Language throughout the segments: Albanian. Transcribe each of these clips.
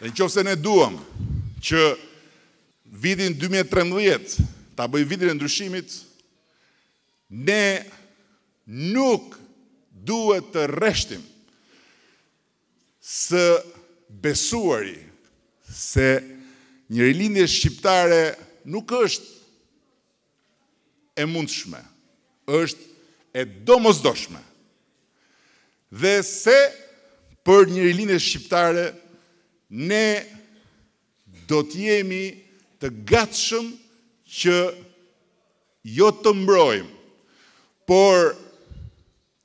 Dhe në qofë se ne duham që vitin 2013 të bëj vitin e ndryshimit, ne nuk duhet të reshtim së besuari se një rilindje shqiptare nuk është e mundshme, është e domosdoshme. Dhe se për një rilindje shqiptare nuk është ne do të jemi të gatshëm që jo të mbrojmë, por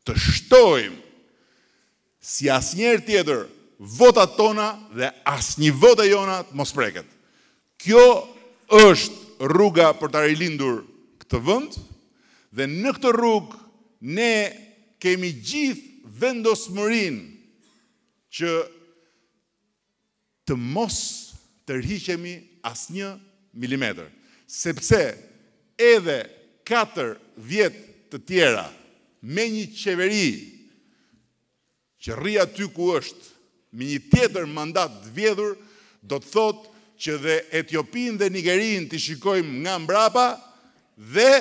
të shtojmë si asnjëherë tjetër votat tona dhe asnjë vot e jona të mos preket. Kjo është rruga për të rilindur këtë vënd, dhe në këtë rrugë ne kemi gjithë vendosmërin që të mos të rrhiqemi as një milimetër. Sepse edhe 4 vjetë të tjera me një qeveri që rria ty ku është me një tjetër mandat të vjedhur, do të thotë që dhe Etiopin dhe Nigerin të shikojmë nga mbrapa dhe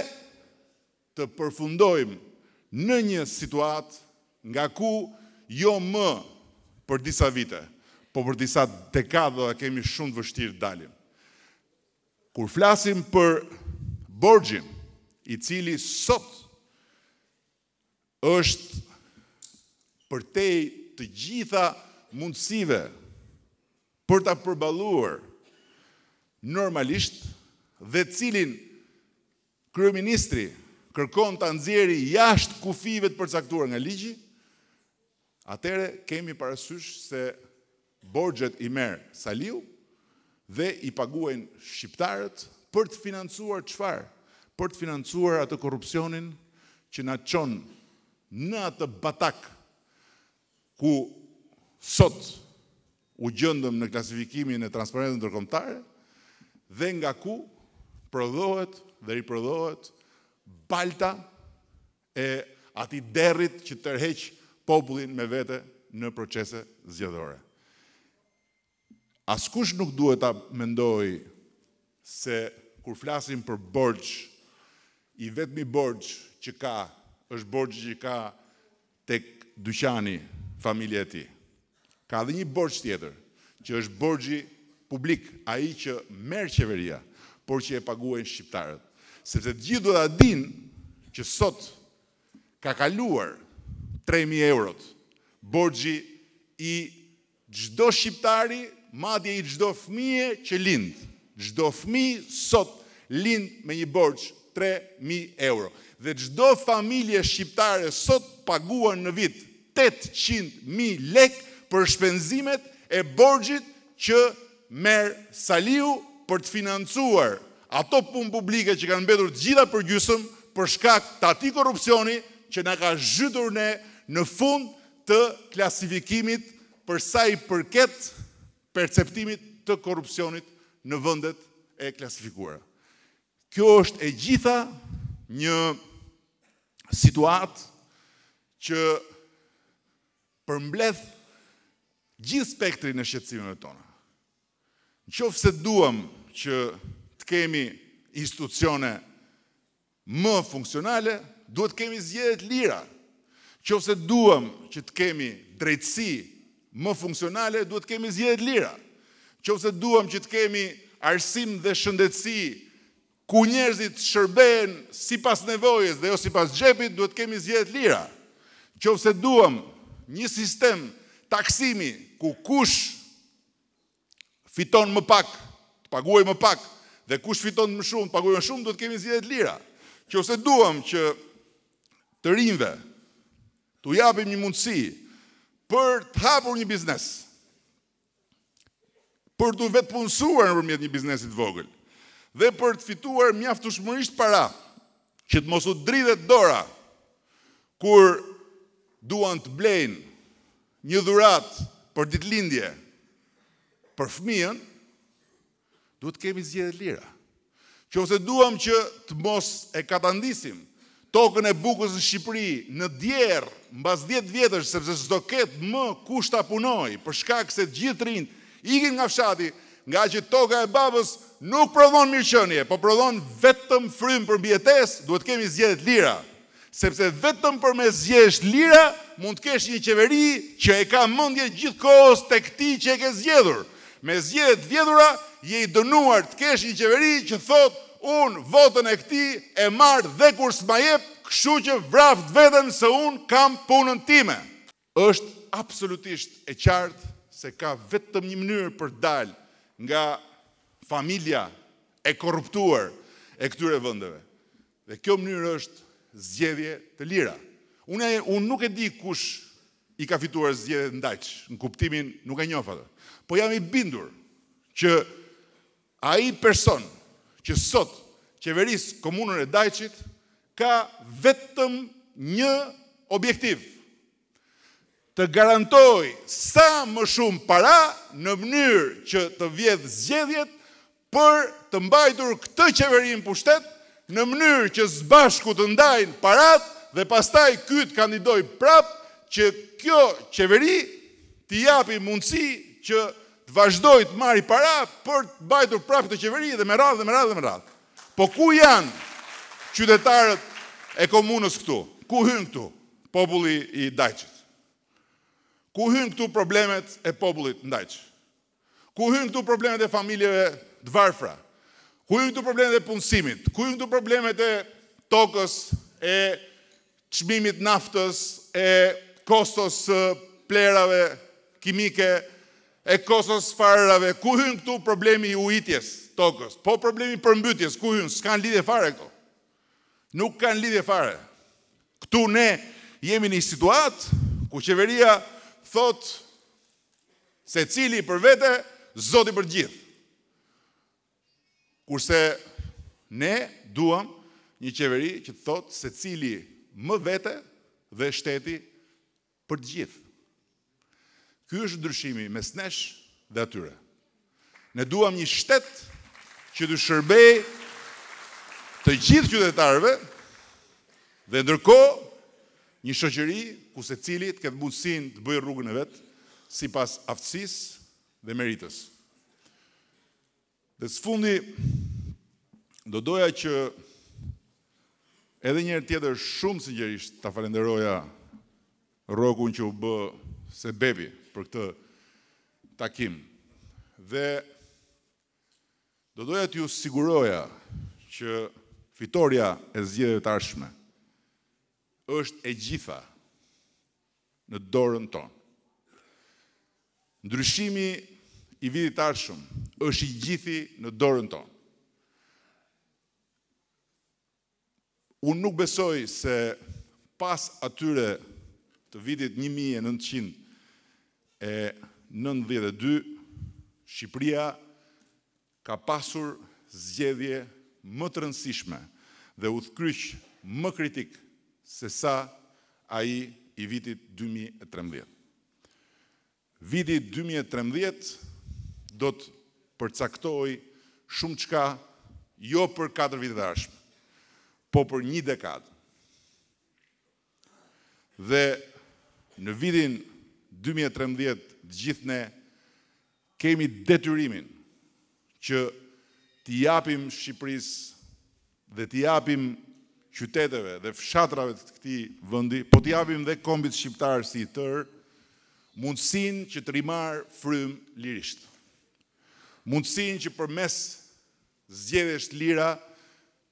të përfundojmë në një situatë nga ku jo më për disa vite po për disa dekadë dhe kemi shumë të vështirë dalim. Kur flasim për borgjim, i cili sot është për të gjitha mundësive për të përbaluar normalisht dhe cilin kërëministri kërkon të anëzjeri jashtë kufive të përcaktuar nga ligji, atere kemi parasysh se borgjet i merë Saliu dhe i paguajnë shqiptarët për të financuar qëfar? Për të financuar atë korupcionin që na qonë në atë batak ku sot u gjëndëm në klasifikimin e transparentën tërkomtare dhe nga ku prodhohet dhe i prodhohet balta e ati derrit që tërheq popullin me vete në procese zjedhore. Askush nuk duhet ta mendoj se kur flasim për borx, i vetmi borx që ka është borxhi që ka tek dyqani familja e tij. Ka edhe një borx tjetër, që është borxhi publik, ai që merr qeveria, por që e paguajnë shqiptarët. Sepse të gjithë duhet ta dinë që sot ka kaluar 3000 eurot borxhi i çdo shqiptari madje i gjdo fmije që lindë. Gjdo fmi sot lindë me një borç 3.000 euro. Dhe gjdo familje shqiptare sot paguan në vit 800.000 lek për shpenzimet e borgjit që merë saliu për të financuar ato punë publike që kanë bedur gjitha për gjysëm për shkak të ati korupcioni që në ka zhytur ne në fund të klasifikimit për sa i përket perceptimit të korupcionit në vëndet e klasifikuara. Kjo është e gjitha një situatë që përmbledh gjithë spektrin e shqetsimeve tona. Në qofë se duham që të kemi institucione më funksionale, duhet kemi zjedet lira. Qofse duam që të kemi drejtësi më funksionale, duhet kemi zjedhjet lira. Qofse duam që të kemi arsim dhe shëndetësi ku njerëzit shërben si pas nevojës dhe jo si pas gjepit, duhet kemi zjedhjet lira. Qofse duam një sistem taksimi ku kush fiton më pak, të paguaj më pak, dhe kush fiton më shumë, të paguaj më shumë, duhet kemi zjedhjet lira. Qofse duam që të rinve, të japim një mundësi, të rinve, për të hapur një biznes. Për të vetë punësuar në rëmjet një biznesit vogël. Dhe për të fituar mjaftushmërisht para, që të mosu dridhet dora, kur duan të blejnë një dhurat për ditë lindje, për fëmijën, duhet kemi zgjedhje lira. Që ose duam që të mos e katandisim tokën e bukës në Shqipëri, në djerë, mbas 10 vjetës, sepse së do ketë më kushta punoj, për shkak se gjithë të rinë, ikin nga fshati, nga që toka e babës nuk prodhon mirëqënje, po prodhon vetëm frymë për mbjetes, duhet kemi zjedet lira. Sepse vetëm për me zjesh lira, mund të kesh një qeveri që e ka mëndje gjithë kohës të këti që e ke zjedhur. Me zjedet vjedhura, je i dënuar të kesh një qeveri që thotë unë votën e këti e marë dhe kur s'ma jep, këshu që vraft vetën se unë kam punën time. Êshtë absolutisht e qartë se ka vetëm një mënyrë për dalë nga familja e korruptuar e këtyre vëndeve. Dhe kjo mënyrë është zgjedhje të lira. Unë, nuk e di kush i ka fituar zgjedhje të ndajqë, në kuptimin nuk e njofatë. Po jam i bindur që a i person, që sot qeverisë komunën e Dajqit ka vetëm një objektiv, të garantoj sa më shumë para në mënyrë që të vjedhë zgjedhjet për të mbajtur këtë qeverin pushtet në mënyrë që zbashku të ndajnë parat dhe pastaj kytë kandidoj prapë që kjo qeveri të japi mundësi që të vazhdoj të marri para për të bajtur prapë të qeveri dhe me radhë dhe me radhë dhe me radhë. Po ku janë qytetarët e komunës këtu? Ku hynë këtu populli i dajqët? Ku hynë këtu problemet e popullit në dajqë? Ku hynë këtu problemet e familjeve të varfra? Ku hynë këtu problemet e punësimit? Ku hynë këtu problemet e tokës, e qmimit naftës, e kostos plerave, kimike, e kosës farërave, ku hynë këtu problemi i ujitjes tokës, po problemi përmbytjes, ku hynë, s'kan lidhe fare këto. Nuk kan lidhe fare. Këtu ne jemi një situatë, ku qeveria thotë se cili për vete, zoti për gjithë. Kurse ne duham një qeveri që thotë se cili më vete dhe shteti për gjithë. Ky është ndryshimi mes nesh dhe atyre. Ne duam një shtet që të shërbejë të gjithë qytetarëve dhe ndërkohë një shoqëri ku secili të ketë mundësinë të bëjë rrugën e vet sipas aftësisë dhe meritës. Dhe së fundi do doja që edhe njërë tjetër shumë sinqerisht të falenderoja rogun që u bë se bebi për këtë takim. Dhe do doja t'ju siguroja që fitoria e zgjedhjeve të ardhshme është e gjitha në dorën tonë. Ndryshimi i vitit të ardhshëm është i gjithë në dorën tonë. Unë nuk besoj se pas atyre të vitit 1900 e 92, Shqipëria ka pasur zgjedhje më të rëndësishme dhe udhkryq më kritik se sa ai i vitit 2013. Viti 2013 do të përcaktoj shumë qka jo për 4 vitet arshme, po për një dekadë. Dhe në vitin 2013, 2013 të gjithë ne kemi detyrimin që t'i japim Shqipërisë dhe t'i japim qyteteve dhe fshatrave të këtij vendi, po t'i japim dhe kombit shqiptar si tërë mundësinë që të rimar frymë lirisht. Mundësinë që përmes zgjedhjes të lira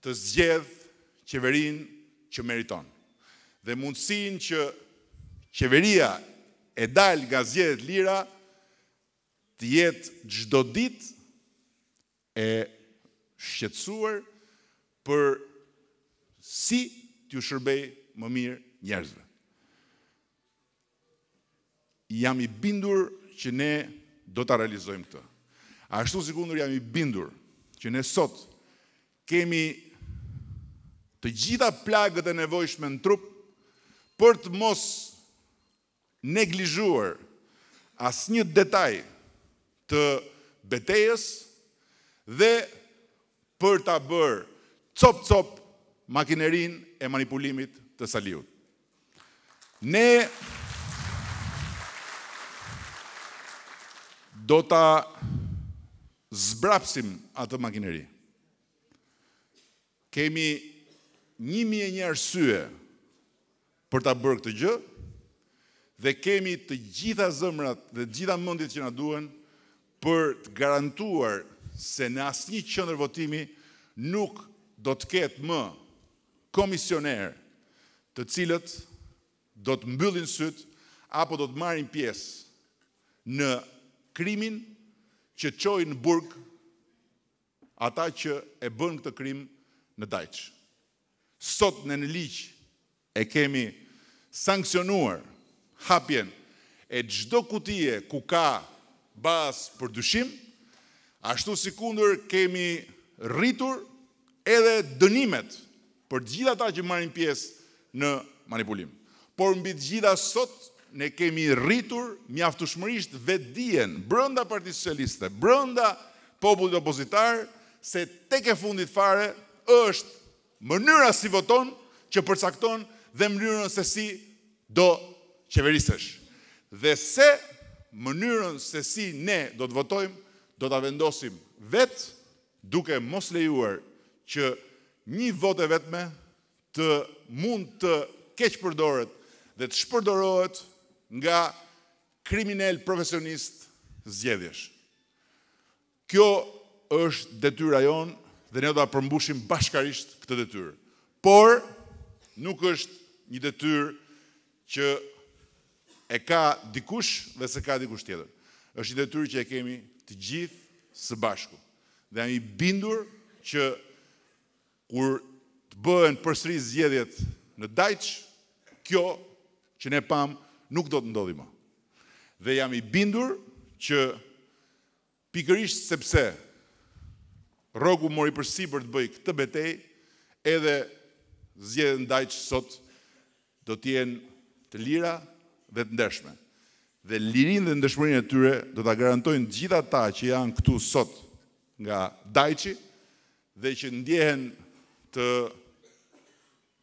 të zgjedh qeverinë që meriton. Dhe mundësinë që qeveria e dalë nga lira, të jetë gjdo dit e shqetsuar për si t'ju shërbej më mirë njerëzve. Jam i bindur që ne do t'a realizojmë këtë. Ashtu si kundur jam i bindur që ne sot kemi të gjitha plagët e nevojshme në trup për të mos neglizhuar asnjë një detaj të betejes dhe për të bërë cop-cop makinerin e manipulimit të saliut. Ne do të zbrapsim atë makineri. Kemi njëmi e një arsye për të bërë këtë gjë, dhe kemi të gjitha zëmrat dhe gjitha mëndit që na duen për të garantuar se në asë një qëndër votimi nuk do të ketë më komisioner të cilët do të mbyllin syt apo do të marrin pjesë në krimin që qojnë në burg ata që e bën këtë krim në dajqë. Sot në në liqë e kemi sankcionuar hapjen e gjdo kutije ku ka bas për dyshim, ashtu si kundur kemi rritur edhe dënimet për gjitha ta që marim pjesë në manipulim. Por mbi gjitha sot ne kemi rritur mjaftushmërisht dijen brënda partijës socialiste, brënda popullit opozitar, se tek e fundit fare është mënyra si voton që përcakton dhe mënyrën se si do qeverisësh. Dhe se mënyrën se si ne do të votojmë, do të vendosim vetë duke mos lejuar që një vote vetme të mund të keq përdoret dhe të shpërdorohet nga kriminal profesionist zjedhjesh. Kjo është detyra jonë dhe ne do të përmbushim bashkarisht këtë detyra. Por, nuk është një detyra që e ka dikush dhe se ka dikush tjetër. është i detyrë që e kemi të gjithë së bashku. Dhe jam i bindur që kur të bëhen përsëri zgjedhjet në Dajç, kjo që ne pam nuk do të ndodhi më. Dhe jam i bindur që pikërisht sepse rogu mori përsi për të bëj këtë betej, edhe zjedhë ndaj sot do t'jen të lira, dhe të ndeshme. Dhe lirin dhe ndeshmërin e tyre do të garantojnë gjitha ta që janë këtu sot nga dajqi dhe që ndjehen të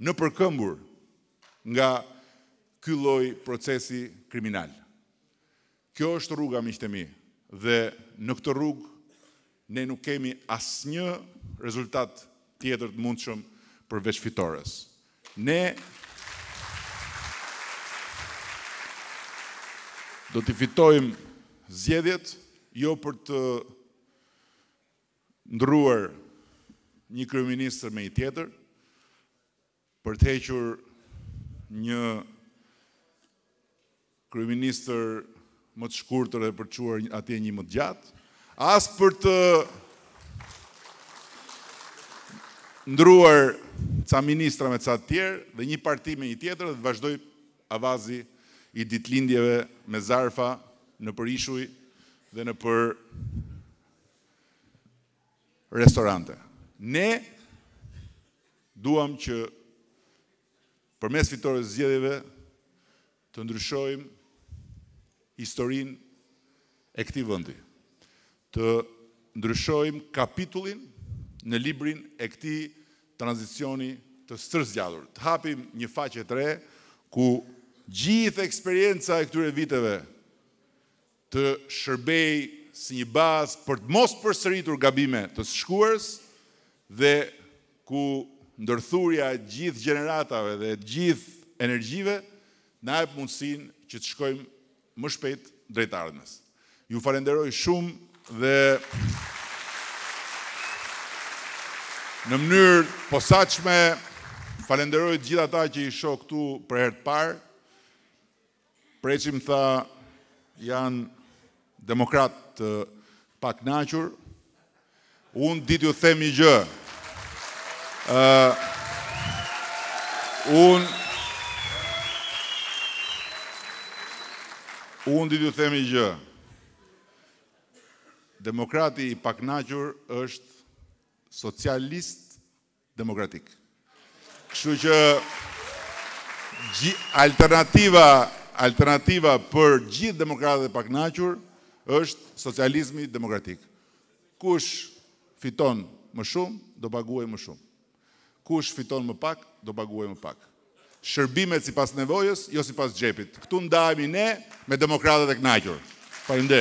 në përkëmbur nga kylloj procesi kriminal. Kjo është rruga miqtemi, dhe në këtë rrug ne nuk kemi asë një rezultat tjetër të mundëshëm përveç fitores. Ne do t'i fitojmë zjedjet, jo për të ndruar një kryeministër me i tjetër, për të hequr një kryeministër më të shkurtër dhe për të quar atje një më të gjatë, as për të ndruar ca ministra me ca tjerë dhe një parti me i tjetër dhe të vazhdoj avazi i ditlindjeve me zarfa në për ishuj dhe në për restorante. Ne duham që për mes fitore zjedheve të ndryshojmë historin e këti vëndi, të ndryshojmë kapitullin në librin e këti transicioni të stërzgjadur. Të hapim një faqe të re, ku gjithë eksperienca e këtyre viteve të shërbej si një bazë për të mos përsëritur gabime të shkuarës dhe ku ndërthurja gjithë generatave dhe gjithë energjive na e mundësin që të shkojmë më shpejt drejtarëmës. Ju falenderoj shumë dhe në mënyrë posaqme falenderoj gjitha ta që i shokë këtu për herë të parë, Prej që më tha, janë demokrat të pak nachur, unë ditë ju them i gjë. unë unë ditë ju them i gjë. Demokrati i pak nachur është socialist demokratik. Kështu që alternativa alternativa për gjithë demokratët e paknachur është socializmi demokratik. Kush fiton më shumë, do paguaj më shumë. Kush fiton më pak, do paguaj më pak. Shërbimet si pas nevojës, jo si pas gjepit. Këtu ndajemi ne me demokratët e knachur. Parim